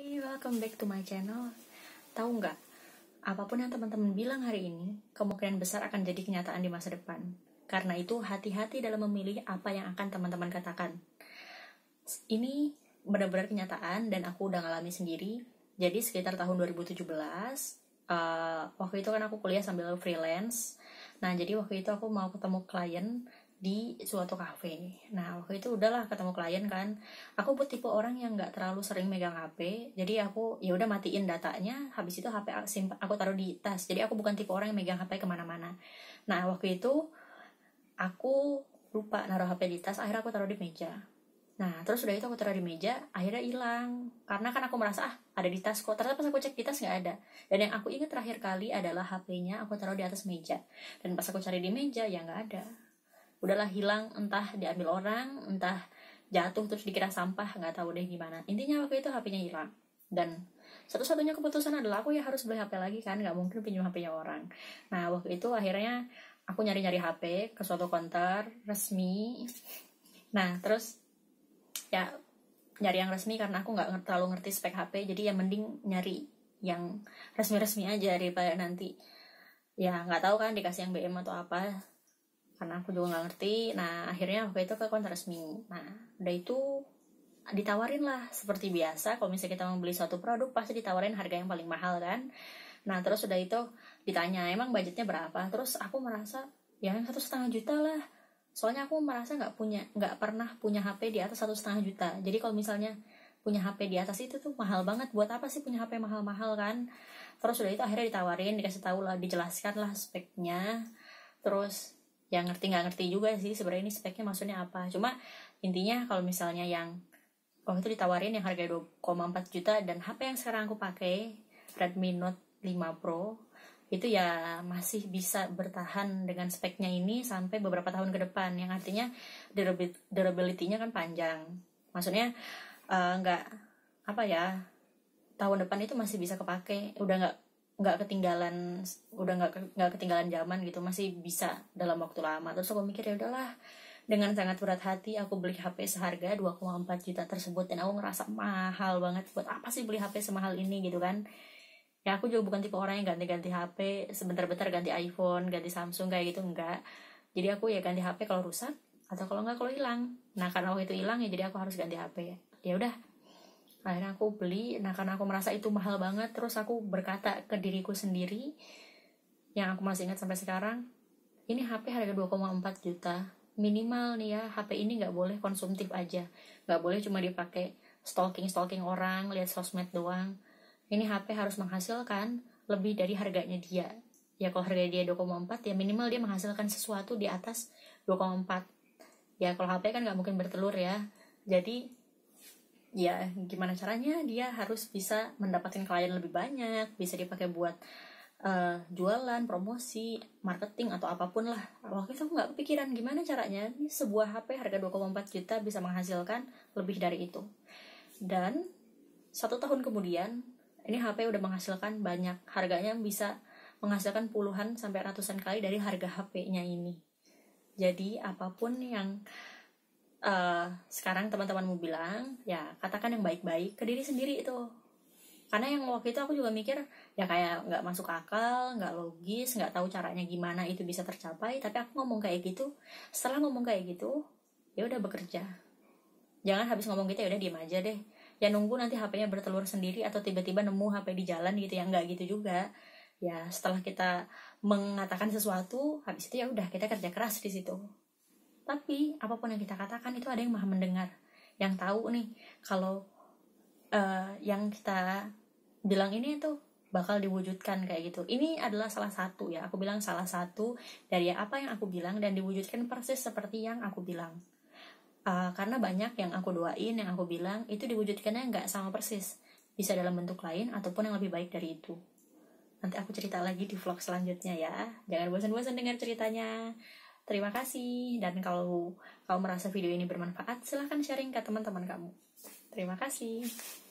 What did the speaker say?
Hey, welcome back to my channel. Tahu nggak, apapun yang teman-teman bilang hari ini, kemungkinan besar akan jadi kenyataan di masa depan. Karena itu, hati-hati dalam memilih apa yang akan teman-teman katakan. Ini benar-benar kenyataan dan aku udah ngalami sendiri. Jadi sekitar tahun 2017, uh, eh, waktu itu kan aku kuliah sambil freelance. Nah, jadi waktu itu aku mau ketemu klien di suatu kafe. Nah waktu itu udahlah ketemu klien kan, aku buat tipe orang yang nggak terlalu sering megang HP, jadi aku ya udah matiin datanya, habis itu HP aku taruh di tas, jadi aku bukan tipe orang yang megang HP kemana-mana. Nah waktu itu aku lupa naruh HP di tas, akhirnya aku taruh di meja. Nah, terus udah itu aku taruh di meja, akhirnya hilang. Karena kan aku merasa, ah, ada di tas kok. Ternyata pas aku cek di tas nggak ada. Dan yang aku ingat terakhir kali adalah HP-nya aku taruh di atas meja. Dan pas aku cari di meja, ya nggak ada udahlah hilang entah diambil orang entah jatuh terus dikira sampah nggak tahu deh gimana intinya waktu itu HP-nya hilang dan satu-satunya keputusan adalah aku ya harus beli HP lagi kan nggak mungkin pinjam HP-nya orang nah waktu itu akhirnya aku nyari-nyari HP ke suatu konter resmi nah terus ya nyari yang resmi karena aku nggak terlalu ngerti spek HP jadi ya mending nyari yang resmi-resmi aja daripada nanti ya nggak tahu kan dikasih yang BM atau apa karena aku juga nggak ngerti nah akhirnya aku itu ke konter resmi nah udah itu ditawarin lah seperti biasa kalau misalnya kita membeli suatu produk pasti ditawarin harga yang paling mahal kan nah terus udah itu ditanya emang budgetnya berapa terus aku merasa ya satu setengah juta lah soalnya aku merasa nggak punya nggak pernah punya HP di atas satu setengah juta jadi kalau misalnya punya HP di atas itu tuh mahal banget buat apa sih punya HP mahal-mahal kan terus udah itu akhirnya ditawarin dikasih tahu lah dijelaskan lah speknya terus yang ngerti nggak ngerti juga sih sebenarnya ini speknya maksudnya apa cuma intinya kalau misalnya yang waktu oh, itu ditawarin yang harga 2,4 juta dan HP yang sekarang aku pakai Redmi Note 5 Pro itu ya masih bisa bertahan dengan speknya ini sampai beberapa tahun ke depan yang artinya durability-nya kan panjang maksudnya eh, nggak uh, apa ya tahun depan itu masih bisa kepake udah nggak nggak ketinggalan udah nggak nggak ketinggalan zaman gitu masih bisa dalam waktu lama terus aku mikir ya udahlah dengan sangat berat hati aku beli HP seharga 2,4 juta tersebut dan aku ngerasa mahal banget buat apa sih beli HP semahal ini gitu kan ya aku juga bukan tipe orang yang ganti-ganti HP sebentar-bentar ganti iPhone ganti Samsung kayak gitu enggak jadi aku ya ganti HP kalau rusak atau kalau nggak kalau hilang nah karena waktu itu hilang ya jadi aku harus ganti HP ya udah akhirnya aku beli nah karena aku merasa itu mahal banget terus aku berkata ke diriku sendiri yang aku masih ingat sampai sekarang ini HP harga 2,4 juta minimal nih ya HP ini nggak boleh konsumtif aja nggak boleh cuma dipakai stalking stalking orang lihat sosmed doang ini HP harus menghasilkan lebih dari harganya dia ya kalau harga dia 2,4 ya minimal dia menghasilkan sesuatu di atas 2,4 ya kalau HP kan nggak mungkin bertelur ya jadi ya gimana caranya dia harus bisa mendapatkan klien lebih banyak bisa dipakai buat uh, jualan, promosi, marketing atau apapun lah. Waktu itu aku nggak kepikiran gimana caranya ini sebuah HP harga 2,4 juta bisa menghasilkan lebih dari itu. Dan satu tahun kemudian ini HP udah menghasilkan banyak, harganya bisa menghasilkan puluhan sampai ratusan kali dari harga HP-nya ini. Jadi apapun yang Eh, sekarang teman-temanmu bilang ya katakan yang baik-baik ke diri sendiri itu karena yang waktu itu aku juga mikir ya kayak nggak masuk akal nggak logis nggak tahu caranya gimana itu bisa tercapai tapi aku ngomong kayak gitu setelah ngomong kayak gitu ya udah bekerja jangan habis ngomong gitu ya udah diem aja deh ya nunggu nanti HP-nya bertelur sendiri atau tiba-tiba nemu HP di jalan gitu ya nggak gitu juga ya setelah kita mengatakan sesuatu habis itu ya udah kita kerja keras di situ tapi apapun yang kita katakan itu ada yang maha mendengar yang tahu nih kalau uh, yang kita bilang ini itu bakal diwujudkan kayak gitu ini adalah salah satu ya aku bilang salah satu dari apa yang aku bilang dan diwujudkan persis seperti yang aku bilang uh, karena banyak yang aku doain yang aku bilang itu diwujudkannya nggak sama persis bisa dalam bentuk lain ataupun yang lebih baik dari itu nanti aku cerita lagi di vlog selanjutnya ya jangan bosan-bosan dengar ceritanya Terima kasih, dan kalau kamu merasa video ini bermanfaat, silahkan sharing ke teman-teman kamu. Terima kasih.